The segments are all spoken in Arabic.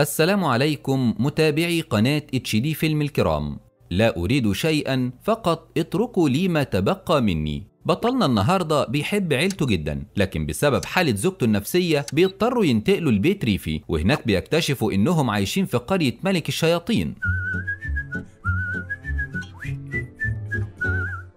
السلام عليكم متابعي قناة اتش دي فيلم الكرام لا أريد شيئا فقط اتركوا لي ما تبقى مني بطلنا النهاردة بيحب عيلته جدا لكن بسبب حالة زوجته النفسية بيضطروا ينتقلوا لبيت ريفي وهناك بيكتشفوا انهم عايشين في قرية ملك الشياطين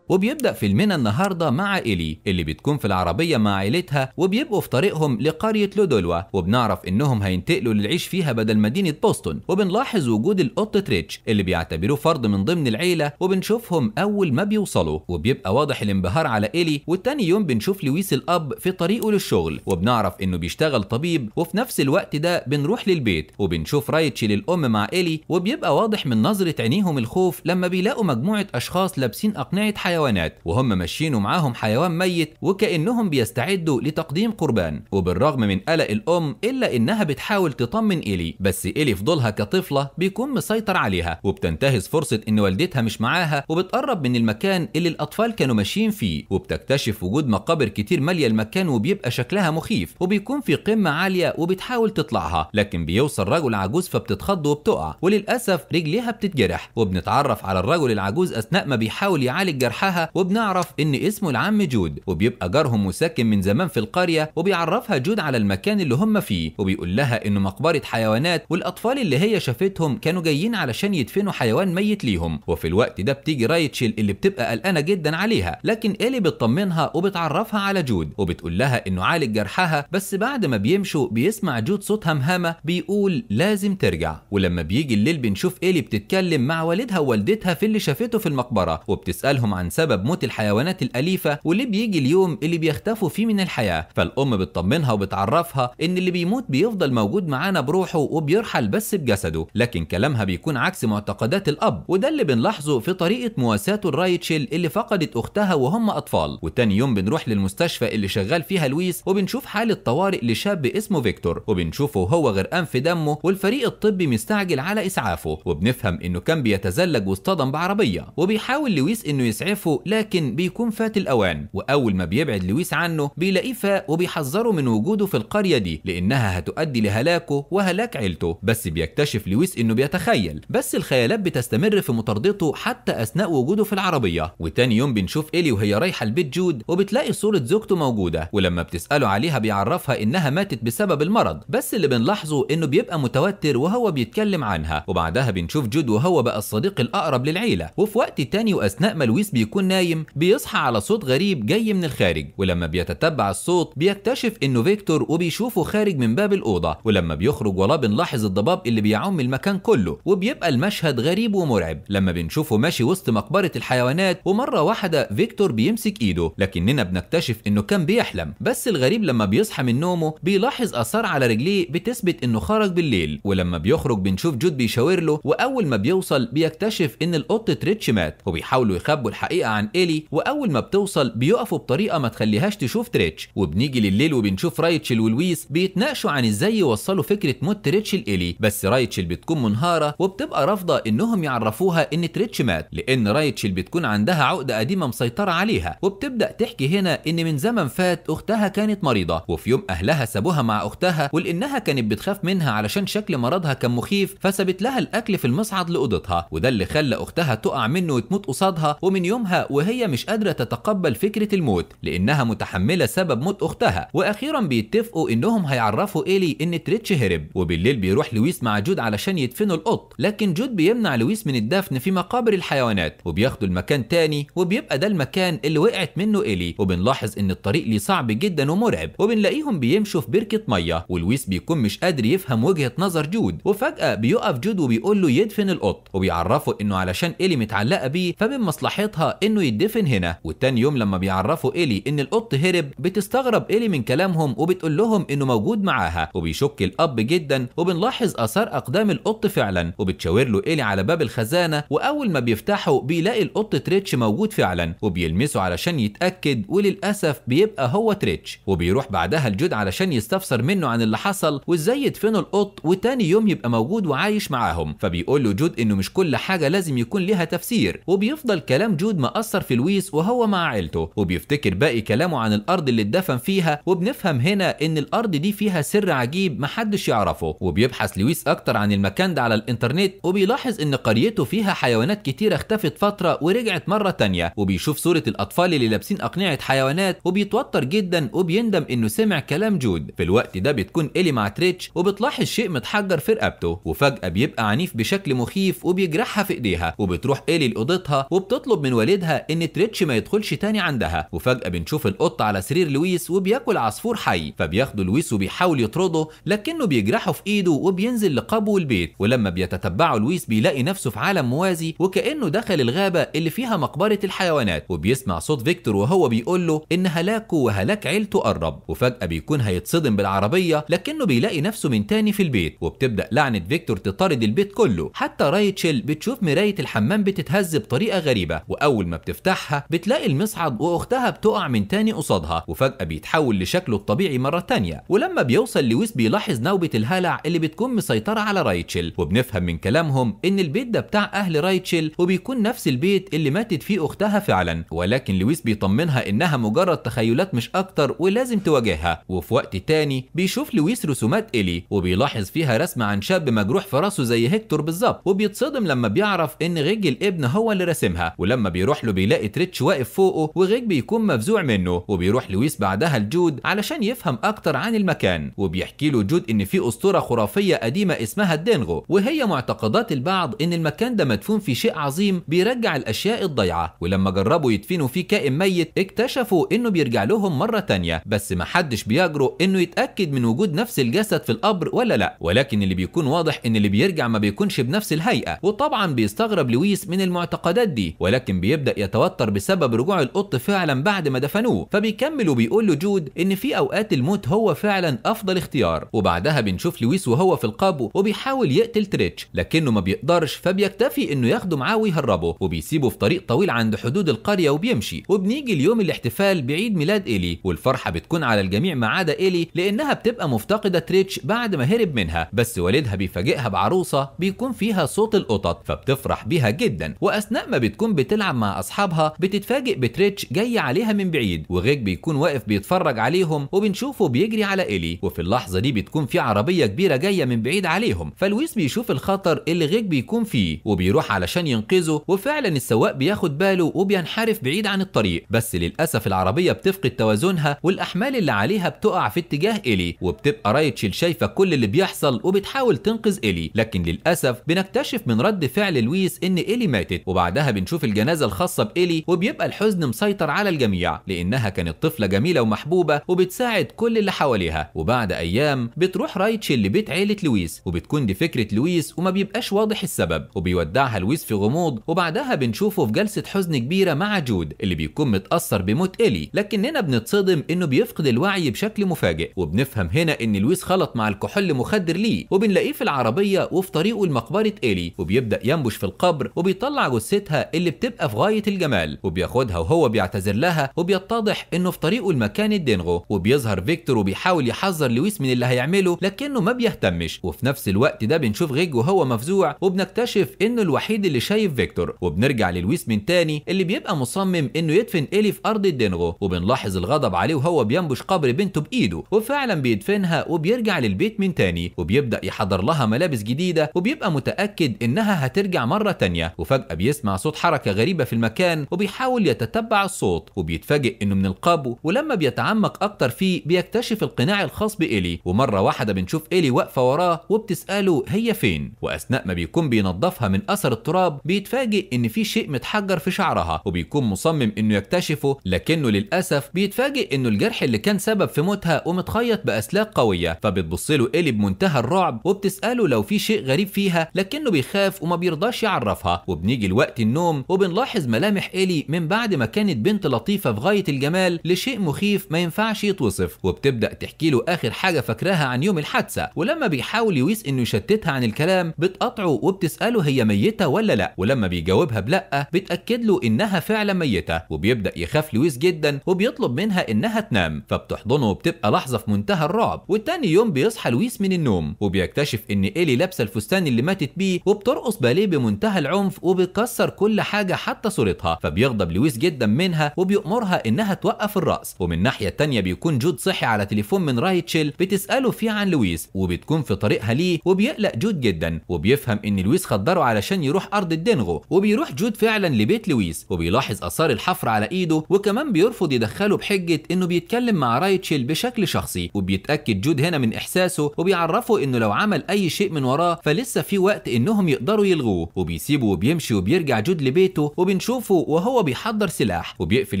وبيبدأ فيلمنا النهاردة مع إيلي اللي بتكون في العربية مع عيلتها وبيبقوا في طريقهم لقرية لودولوا وبنعرف إنهم هينتقلوا للعيش فيها بدل مدينة بوسطن وبنلاحظ وجود القط تريتش اللي بيعتبروه فرد من ضمن العيلة وبنشوفهم أول ما بيوصلوا وبيبقى واضح الانبهار على إيلي والتاني يوم بنشوف لويس الأب في طريقه للشغل وبنعرف إنه بيشتغل طبيب وفي نفس الوقت ده بنروح للبيت وبنشوف رايتش للأم مع إيلي وبيبقى واضح من نظرة عينيهم الخوف لما بيلاقوا مجموعة أشخاص لابسين أقنعة حيوان الحيوانات وهم ماشيين ومعاهم حيوان ميت وكأنهم بيستعدوا لتقديم قربان وبالرغم من قلق الأم إلا إنها بتحاول تطمن إلي بس إلي فضولها كطفلة بيكون مسيطر عليها وبتنتهز فرصة إن والدتها مش معاها وبتقرب من المكان اللي الأطفال كانوا ماشيين فيه وبتكتشف وجود مقابر كتير مالية المكان وبيبقى شكلها مخيف وبيكون في قمة عالية وبتحاول تطلعها لكن بيوصل رجل عجوز فبتتخض وبتقع وللأسف رجليها بتتجرح وبنتعرف على الرجل العجوز أثناء ما بيحاول يعالج جرحها بصحها وبنعرف ان اسمه العم جود وبيبقى جارهم وساكن من زمان في القريه وبيعرفها جود على المكان اللي هم فيه وبيقول لها انه مقبره حيوانات والاطفال اللي هي شافتهم كانوا جايين علشان يدفنوا حيوان ميت ليهم وفي الوقت ده بتيجي رايتشل اللي بتبقى قلقانه جدا عليها لكن الي بتطمنها وبتعرفها على جود وبتقول لها انه عالج جرحها بس بعد ما بيمشوا بيسمع جود صوتها مهمه بيقول لازم ترجع ولما بيجي الليل بنشوف الي بتتكلم مع والدها ووالدتها في اللي شافته في المقبره وبتسالهم عن سبب موت الحيوانات الأليفة واللي بيجي اليوم اللي بيختفوا فيه من الحياة فالأم بتطمنها وبتعرفها إن اللي بيموت بيفضل موجود معانا بروحه وبيرحل بس بجسده لكن كلامها بيكون عكس معتقدات الأب وده اللي بنلاحظه في طريقة مواساته لرايتشل اللي فقدت أختها وهم أطفال وتاني يوم بنروح للمستشفى اللي شغال فيها لويس وبنشوف حالة طوارئ لشاب اسمه فيكتور وبنشوفه هو غرقان في دمه والفريق الطبي مستعجل على إسعافه وبنفهم إنه كان بيتزلج واصطدم بعربية وبيحاول لويس إنه يسعفه عارفه لكن بيكون فات الأوان وأول ما بيبعد لويس عنه بيلاقيه فاق وبيحذره من وجوده في القرية دي لأنها هتؤدي لهلاكه وهلاك عيلته بس بيكتشف لويس إنه بيتخيل بس الخيالات بتستمر في مطاردته حتى أثناء وجوده في العربية وتاني يوم بنشوف إلي وهي رايحة لبيت جود وبتلاقي صورة زوجته موجودة ولما بتسأله عليها بيعرفها إنها ماتت بسبب المرض بس اللي بنلاحظه إنه بيبقى متوتر وهو بيتكلم عنها وبعدها بنشوف جود وهو بقى الصديق الأقرب للعيلة وفي وقت تاني وأثناء ما لويس بيكون بيكون نايم بيصحى على صوت غريب جاي من الخارج ولما بيتتبع الصوت بيكتشف انه فيكتور وبيشوفه خارج من باب الاوضه ولما بيخرج وراه بنلاحظ الضباب اللي بيعم المكان كله وبيبقى المشهد غريب ومرعب لما بنشوفه ماشي وسط مقبره الحيوانات ومره واحده فيكتور بيمسك ايده لكننا بنكتشف انه كان بيحلم بس الغريب لما بيصحى من نومه بيلاحظ اثار على رجليه بتثبت انه خرج بالليل ولما بيخرج بنشوف جود بيشاور له واول ما بيوصل بيكتشف ان القطه تريتش مات وبيحاولوا يخبوا الحقيقه الحقيقه عن إلي وأول ما بتوصل بيقفوا بطريقة ما تخليهاش تشوف تريتش وبنيجي لليل وبنشوف رايتشل ولويس بيتناقشوا عن إزاي يوصلوا فكرة موت تريتش لإلي بس رايتشل بتكون منهارة وبتبقى رافضة إنهم يعرفوها إن تريتش مات لأن رايتشل بتكون عندها عقدة قديمة مسيطرة عليها وبتبدأ تحكي هنا إن من زمن فات أختها كانت مريضة وفي يوم أهلها سابوها مع أختها ولأنها كانت بتخاف منها علشان شكل مرضها كان مخيف فسبت لها الأكل في المصعد لأوضتها وده اللي خلى أختها تقع منه وتموت قصادها ومن يومها وهي مش قادرة تتقبل فكرة الموت لأنها متحملة سبب موت أختها وأخيرا بيتفقوا إنهم هيعرفوا إيلي إن تريتش هرب وبالليل بيروح لويس مع جود علشان يدفنوا القط لكن جود بيمنع لويس من الدفن في مقابر الحيوانات وبياخدوا المكان تاني وبيبقى ده المكان اللي وقعت منه إيلي وبنلاحظ إن الطريق ليه صعب جدا ومرعب وبنلاقيهم بيمشوا في بركة مية ولويس بيكون مش قادر يفهم وجهة نظر جود وفجأة بيقف جود وبيقول له يدفن القط وبيعرفه إنه علشان إيلي متعلقة بيه فمن مصلحتها انه يدفن هنا والتاني يوم لما بيعرفوا ايلي ان القط هرب بتستغرب ايلي من كلامهم وبتقول لهم انه موجود معاها وبيشك الاب جدا وبنلاحظ اثار اقدام القط فعلا وبتشاور له ايلي على باب الخزانه واول ما بيفتحه بيلاقي القط تريتش موجود فعلا وبيلمسه علشان يتاكد وللاسف بيبقى هو تريتش وبيروح بعدها لجود علشان يستفسر منه عن اللي حصل وازاي يدفنوا القط وتاني يوم يبقى موجود وعايش معاهم فبيقول له جود انه مش كل حاجه لازم يكون ليها تفسير وبيفضل كلام جود مقصر في لويس وهو مع عيلته وبيفتكر باقي كلامه عن الأرض اللي اتدفن فيها وبنفهم هنا إن الأرض دي فيها سر عجيب محدش يعرفه وبيبحث لويس أكتر عن المكان ده على الإنترنت وبيلاحظ إن قريته فيها حيوانات كتيرة اختفت فترة ورجعت مرة تانية وبيشوف صورة الأطفال اللي لابسين أقنعة حيوانات وبيتوتر جدا وبيندم إنه سمع كلام جود في الوقت ده بتكون إلي مع تريتش وبتلاحظ شيء متحجر في رقبته وفجأة بيبقى عنيف بشكل مخيف وبيجرحها في إيديها وبتروح إلي لأوضتها وبتطلب من والدها تهددها ان تريتش ما يدخلش تاني عندها وفجاه بنشوف القط على سرير لويس وبياكل عصفور حي فبياخده لويس وبيحاول يطرده لكنه بيجرحه في ايده وبينزل لقبو البيت ولما بيتتبعه لويس بيلاقي نفسه في عالم موازي وكانه دخل الغابه اللي فيها مقبره الحيوانات وبيسمع صوت فيكتور وهو بيقول له ان هلاكه وهلاك عيلته قرب وفجاه بيكون هيتصدم بالعربيه لكنه بيلاقي نفسه من تاني في البيت وبتبدا لعنه فيكتور تطارد البيت كله حتى رايتشل بتشوف مرايه الحمام بتتهز بطريقه غريبه واول اول ما بتفتحها بتلاقي المصعد واختها بتقع من تاني قصادها وفجاه بيتحول لشكله الطبيعي مره تانية ولما بيوصل لويس بيلاحظ نوبه الهلع اللي بتكون مسيطره على رايتشل وبنفهم من كلامهم ان البيت ده بتاع اهل رايتشل وبيكون نفس البيت اللي ماتت فيه اختها فعلا ولكن لويس بيطمنها انها مجرد تخيلات مش اكتر ولازم تواجهها وفي وقت تاني بيشوف لويس رسومات الي وبيلاحظ فيها رسمه عن شاب مجروح في راسه زي هيكتور بالظبط وبيتصدم لما بيعرف ان رجل الابن هو اللي رسمها ولما بيروح بيروح له بيلاقي تريتش واقف فوقه وغيج بيكون مفزوع منه وبيروح لويس بعدها لجود علشان يفهم اكتر عن المكان وبيحكي له جود ان في اسطوره خرافيه قديمه اسمها الدينغو وهي معتقدات البعض ان المكان ده مدفون في شيء عظيم بيرجع الاشياء الضيعه ولما جربوا يدفنوا فيه كائن ميت اكتشفوا انه بيرجع لهم مره تانية بس محدش بيجرؤ انه يتاكد من وجود نفس الجسد في القبر ولا لا ولكن اللي بيكون واضح ان اللي بيرجع ما بيكونش بنفس الهيئه وطبعا بيستغرب لويس من المعتقدات دي ولكن بيبدا بيبدا يتوتر بسبب رجوع القط فعلا بعد ما دفنوه فبيكمل وبيقول له جود ان في اوقات الموت هو فعلا افضل اختيار وبعدها بنشوف لويس وهو في القبو وبيحاول يقتل تريتش لكنه ما بيقدرش فبيكتفي انه ياخده معاه ويهربه وبيسيبه في طريق طويل عند حدود القريه وبيمشي وبنيجي اليوم الاحتفال بعيد ميلاد ايلي والفرحه بتكون على الجميع ما عدا ايلي لانها بتبقى مفتقده تريتش بعد ما هرب منها بس والدها بيفاجئها بعروسه بيكون فيها صوت القطط فبتفرح بيها جدا واثناء ما بتكون بتلعب مع اصحابها بتتفاجئ بتريتش جاي عليها من بعيد وغيك بيكون واقف بيتفرج عليهم وبنشوفه بيجري على ايلي وفي اللحظه دي بتكون في عربيه كبيره جايه من بعيد عليهم فلويس بيشوف الخطر اللي غيك بيكون فيه وبيروح علشان ينقذه وفعلا السواق بياخد باله وبينحرف بعيد عن الطريق بس للاسف العربيه بتفقد توازنها والاحمال اللي عليها بتقع في اتجاه ايلي وبتبقى رايتشل شايفه كل اللي بيحصل وبتحاول تنقذ ايلي لكن للاسف بنكتشف من رد فعل لويس ان ايلي ماتت وبعدها بنشوف الجنازه الخطر الخاصة بإلي وبيبقى الحزن مسيطر على الجميع لأنها كانت طفلة جميلة ومحبوبة وبتساعد كل اللي حواليها وبعد أيام بتروح رايتشل لبيت عيلة لويس وبتكون دي فكرة لويس وما بيبقاش واضح السبب وبيودعها لويس في غموض وبعدها بنشوفه في جلسة حزن كبيرة مع جود اللي بيكون متأثر بموت إيلي لكننا بنتصدم إنه بيفقد الوعي بشكل مفاجئ وبنفهم هنا إن لويس خلط مع الكحول مخدر ليه وبنلاقيه في العربية وفي طريقه لمقبرة إيلي وبيبدأ ينبش في القبر وبيطلع جثتها اللي بتبقى في غاية غاية الجمال وبياخدها وهو بيعتذر لها وبيتضح انه في طريقه لمكان الدينغو وبيظهر فيكتور وبيحاول يحذر لويس من اللي هيعمله لكنه ما بيهتمش وفي نفس الوقت ده بنشوف غيج وهو مفزوع وبنكتشف انه الوحيد اللي شايف فيكتور وبنرجع للويس من تاني اللي بيبقى مصمم انه يدفن ايلي في ارض الدينغو وبنلاحظ الغضب عليه وهو بينبش قبر بنته بايده وفعلا بيدفنها وبيرجع للبيت من تاني وبيبدا يحضر لها ملابس جديده وبيبقى متاكد انها هترجع مره تانيه وفجاه بيسمع صوت حركه غريبه في المكان وبيحاول يتتبع الصوت وبيتفاجئ انه من القبو ولما بيتعمق اكتر فيه بيكتشف القناع الخاص بإلي ومرة واحدة بنشوف إلي واقفة وراه وبتسأله هي فين وأثناء ما بيكون بينظفها من أثر التراب بيتفاجئ إن في شيء متحجر في شعرها وبيكون مصمم إنه يكتشفه لكنه للأسف بيتفاجئ إنه الجرح اللي كان سبب في موتها ومتخيط بأسلاك قوية فبتبص له إلي بمنتهى الرعب وبتسأله لو في شيء غريب فيها لكنه بيخاف وما بيرضاش يعرفها وبنيجي لوقت النوم وبنلاحظ تحيز ملامح إيلي من بعد ما كانت بنت لطيفة في غاية الجمال لشيء مخيف ما ينفعش يتوصف وبتبدأ تحكي له آخر حاجة فاكراها عن يوم الحادثة ولما بيحاول يويس إنه يشتتها عن الكلام بتقطعه وبتسأله هي ميتة ولا لأ ولما بيجاوبها بلأ بتأكد له إنها فعلا ميتة وبيبدأ يخاف لويس جدا وبيطلب منها إنها تنام فبتحضنه وبتبقى لحظة في منتهى الرعب وتاني يوم بيصحى لويس من النوم وبيكتشف ان ايلي لابسه الفستان اللي ماتت بيه وبترقص باليه بمنتهى العنف وبتكسر كل حاجه حتى صورتها فبيغضب لويس جدا منها وبيأمرها انها توقف الرقص ومن الناحيه الثانيه بيكون جود صحي على تليفون من رايتشل بتساله فيه عن لويس وبتكون في طريقها ليه وبيقلق جود جدا وبيفهم ان لويس خدره علشان يروح ارض الدنغو وبيروح جود فعلا لبيت لويس وبيلاحظ اثار الحفر على ايده وكمان بيرفض يدخله بحجه انه بيتكلم مع رايتشل بشكل شخصي وبيتاكد جود هنا من احساسه وبيعرفه انه لو عمل اي شيء من وراه فلسه في وقت انهم يقدروا يلغوه وبيسيبه وبيمشي وبيرجع جود لبيته وبنشوف بتشوفه وهو بيحضر سلاح وبيقفل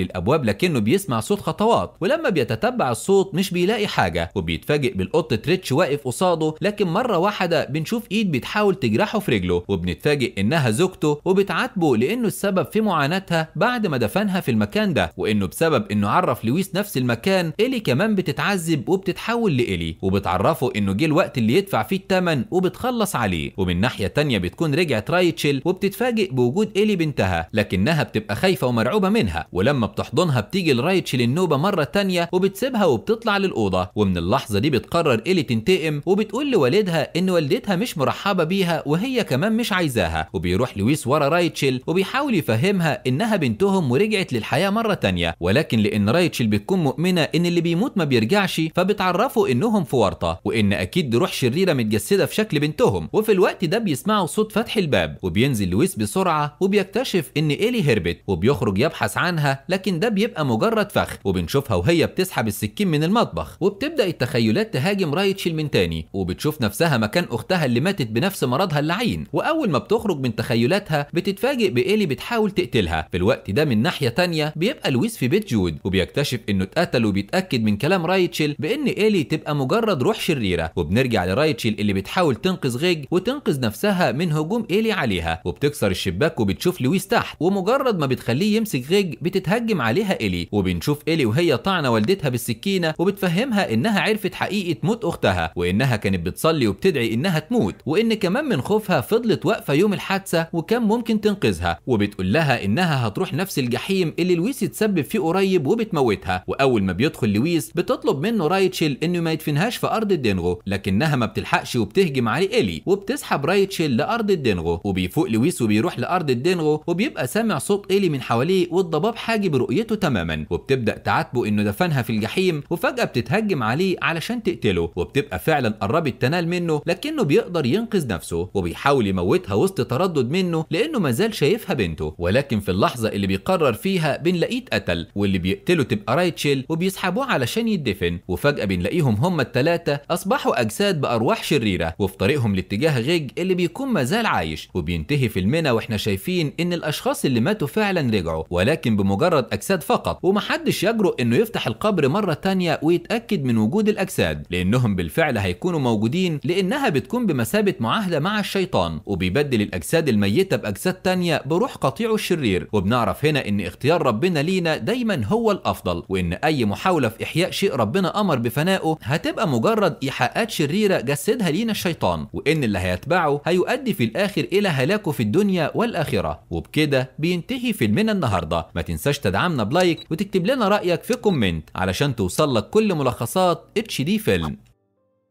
الابواب لكنه بيسمع صوت خطوات ولما بيتتبع الصوت مش بيلاقي حاجه وبيتفاجئ بالقط تريتش واقف قصاده لكن مره واحده بنشوف ايد بتحاول تجرحه في رجله وبنتفاجئ انها زوجته وبتعاتبه لانه السبب في معاناتها بعد ما دفنها في المكان ده وانه بسبب انه عرف لويس نفس المكان الي كمان بتتعذب وبتتحول لالي وبتعرفه انه جه الوقت اللي يدفع فيه الثمن وبتخلص عليه ومن ناحيه تانية بتكون رجعت رايتشل وبتتفاجئ بوجود الي بنتها لكن لكنها بتبقى خايفة ومرعوبة منها ولما بتحضنها بتيجي لرايتش للنوبة مرة تانية وبتسيبها وبتطلع للأوضة ومن اللحظة دي بتقرر إلي تنتقم وبتقول لوالدها إن والدتها مش مرحبة بيها وهي كمان مش عايزاها وبيروح لويس ورا رايتشل وبيحاول يفهمها إنها بنتهم ورجعت للحياة مرة تانية ولكن لأن رايتشل بتكون مؤمنة إن اللي بيموت ما بيرجعش فبتعرفه إنهم في ورطة وإن أكيد روح شريرة متجسدة في شكل بنتهم وفي الوقت ده بيسمعوا صوت فتح الباب وبينزل لويس بسرعة وبيكتشف إن إيلي هربت وبيخرج يبحث عنها لكن ده بيبقى مجرد فخ وبنشوفها وهي بتسحب السكين من المطبخ وبتبدأ التخيلات تهاجم رايتشل من تاني وبتشوف نفسها مكان أختها اللي ماتت بنفس مرضها اللعين وأول ما بتخرج من تخيلاتها بتتفاجئ بإيلي بتحاول تقتلها في الوقت ده من ناحية تانية بيبقى لويس في بيت جود وبيكتشف إنه اتقتل وبيتأكد من كلام رايتشل بإن إيلي تبقى مجرد روح شريرة وبنرجع لرايتشل اللي بتحاول تنقذ غيج وتنقذ نفسها من هجوم إيلي عليها وبتكسر الشباك وبتشوف لويس تحت ومجرد ما بتخليه يمسك غيج بتتهجم عليها إلي وبنشوف إلي وهي طعنة والدتها بالسكينة وبتفهمها إنها عرفت حقيقة موت أختها وإنها كانت بتصلي وبتدعي إنها تموت وإن كمان من خوفها فضلت واقفة يوم الحادثة وكان ممكن تنقذها وبتقول لها إنها هتروح نفس الجحيم اللي لويس اتسبب فيه قريب وبتموتها وأول ما بيدخل لويس بتطلب منه رايتشل إنه ما يدفنهاش في أرض الدينغو لكنها ما بتلحقش وبتهجم عليه إلي وبتسحب رايتشل لأرض الدينغو وبيفوق لويس وبيروح لأرض الدينغو وبيبقى سامع صوت ايلي من حواليه والضباب حاجب رؤيته تماما وبتبدا تعاتبه انه دفنها في الجحيم وفجاه بتتهجم عليه علشان تقتله وبتبقى فعلا قربت تنال منه لكنه بيقدر ينقذ نفسه وبيحاول يموتها وسط تردد منه لانه مازال شايفها بنته ولكن في اللحظه اللي بيقرر فيها بنلاقيه اتقتل واللي بيقتله تبقى رايتشل وبيسحبوه علشان يدفن وفجاه بنلاقيهم هم الثلاثه اصبحوا اجساد بارواح شريره وفي طريقهم لاتجاه غيج اللي بيكون مازال عايش وبينتهي فيلمنا واحنا شايفين ان الاشخاص اللي اللي ماتوا فعلا رجعوا ولكن بمجرد اجساد فقط ومحدش يجرؤ انه يفتح القبر مره تانية ويتاكد من وجود الاجساد لانهم بالفعل هيكونوا موجودين لانها بتكون بمثابه معاهده مع الشيطان وبيبدل الاجساد الميته باجساد تانية بروح قطيعه الشرير وبنعرف هنا ان اختيار ربنا لينا دايما هو الافضل وان اي محاوله في احياء شيء ربنا امر بفنائه هتبقى مجرد ايحاءات شريره جسدها لينا الشيطان وان اللي هيتبعه هيؤدي في الاخر الى هلاكه في الدنيا والاخره وبكده بينتهي فيلمنا النهارده ما تنساش تدعمنا بلايك وتكتب لنا رايك في كومنت علشان توصل لك كل ملخصات اتش دي فيلم